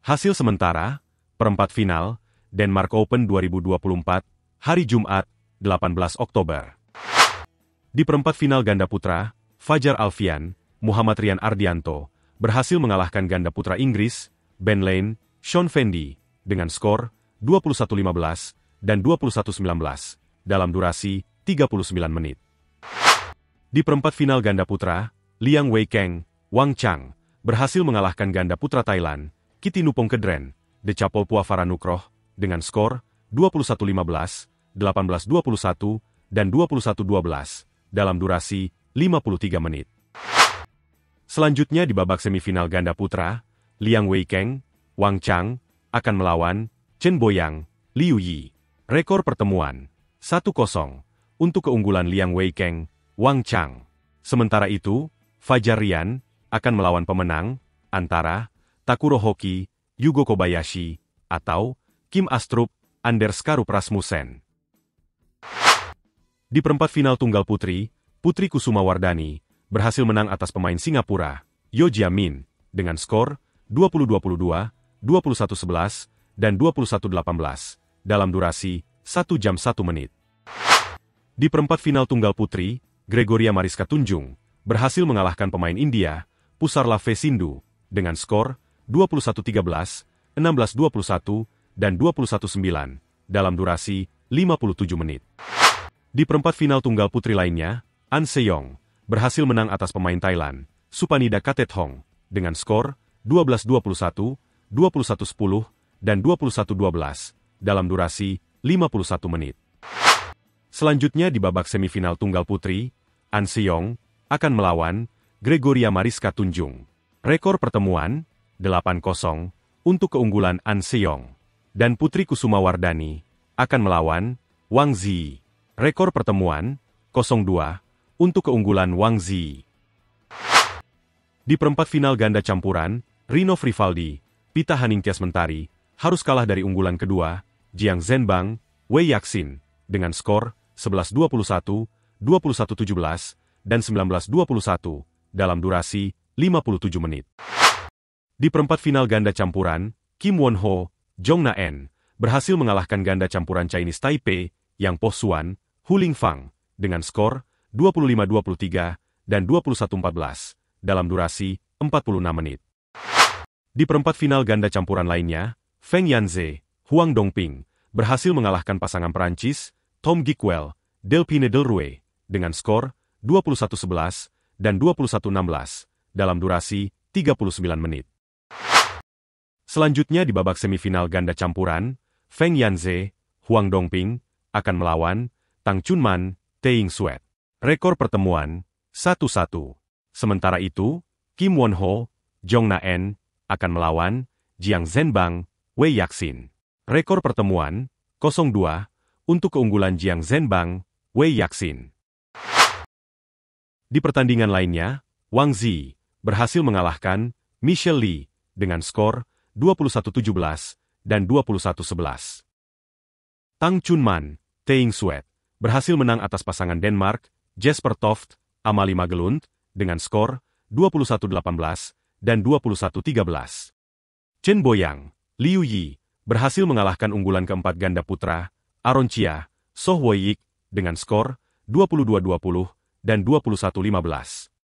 Hasil sementara, perempat final, Denmark Open 2024, hari Jumat, 18 Oktober. Di perempat final ganda putra, Fajar Alfian, Muhammad Rian Ardianto, berhasil mengalahkan ganda putra Inggris, Ben Lane, Sean Fendi, dengan skor 21-15 dan 21-19, dalam durasi 39 menit. Di perempat final ganda putra, Liang Wei Kang, Wang Chang, berhasil mengalahkan ganda putra Thailand, Kitty Nupong Kedren, Decapol Puafara Nukroh, dengan skor 21-15, 18-21, dan 21-12, dalam durasi 53 menit. Selanjutnya di babak semifinal ganda putra, Liang Weikeng, Wang Chang, akan melawan Chen Boyang, Liu Yi. Rekor pertemuan 1-0 untuk keunggulan Liang Weikeng, Wang Chang. Sementara itu, Fajar Rian akan melawan pemenang antara Takuro Hoki, Yugo Kobayashi, atau Kim Astrup, Anders Karup Rasmussen. Di perempat final tunggal putri, Putri Kusuma Wardani berhasil menang atas pemain Singapura, Yo Jia Min, dengan skor 20-22, 21-11, dan 21-18, dalam durasi 1 jam 1 menit. Di perempat final tunggal putri, Gregoria Mariska Tunjung berhasil mengalahkan pemain India, Pusarla Vesindu, dengan skor 21.13, 16.21, dan 21.9, dalam durasi 57 menit. Di perempat final tunggal putri lainnya, An Seyong berhasil menang atas pemain Thailand, Supanida Hong, dengan skor 12-21, 21 dan 21-12, dalam durasi 51 menit. Selanjutnya di babak semifinal tunggal putri, An Seyong akan melawan Gregoria Mariska Tunjung. Rekor pertemuan 8-0 untuk keunggulan An Seong. Dan Putri Kusuma Wardani akan melawan Wang Zi. Rekor pertemuan 0-2 untuk keunggulan Wang Zi. Di perempat final ganda campuran, Rino Frivaldi, Pita Haningtyas Mentari, harus kalah dari unggulan kedua, Jiang Zhenbang, Wei Yaxin, dengan skor 11-21, 21-17, dan 19-21, dalam durasi 57 menit. Di perempat final ganda campuran, Kim Won Ho, Jong Na En, berhasil mengalahkan ganda campuran Chinese Taipei, Yang Po Suan, Hu Ling Fang, dengan skor 25-23 dan 21-14 dalam durasi 46 menit. Di perempat final ganda campuran lainnya, Feng Yanze, Huang Dongping, berhasil mengalahkan pasangan Perancis, Tom Gikwell, Delphine Delrue, dengan skor 21-11 dan 21-16 dalam durasi 39 menit. Selanjutnya di babak semifinal ganda campuran, Feng Yanze, Huang Dongping, akan melawan Tang Chunman, Teing Suet. Rekor pertemuan 1-1. Sementara itu, Kim Won Ho, Jong Na En, akan melawan Jiang Zhenbang, Wei Yaxin. Rekor pertemuan 0-2 untuk keunggulan Jiang Zhenbang, Wei Yaxin. Di pertandingan lainnya, Wang Zi berhasil mengalahkan Michelle Li dengan skor 21 dan 21-11. Tang Chunman, Teing Suet, berhasil menang atas pasangan Denmark, Jesper Toft, Amali Magelund, dengan skor 21-18 dan 21-13. Chen Boyang, Liu Yi, berhasil mengalahkan unggulan keempat ganda putra, Aron Chia, Soh Woyik, dengan skor 22-20 dan 21-15.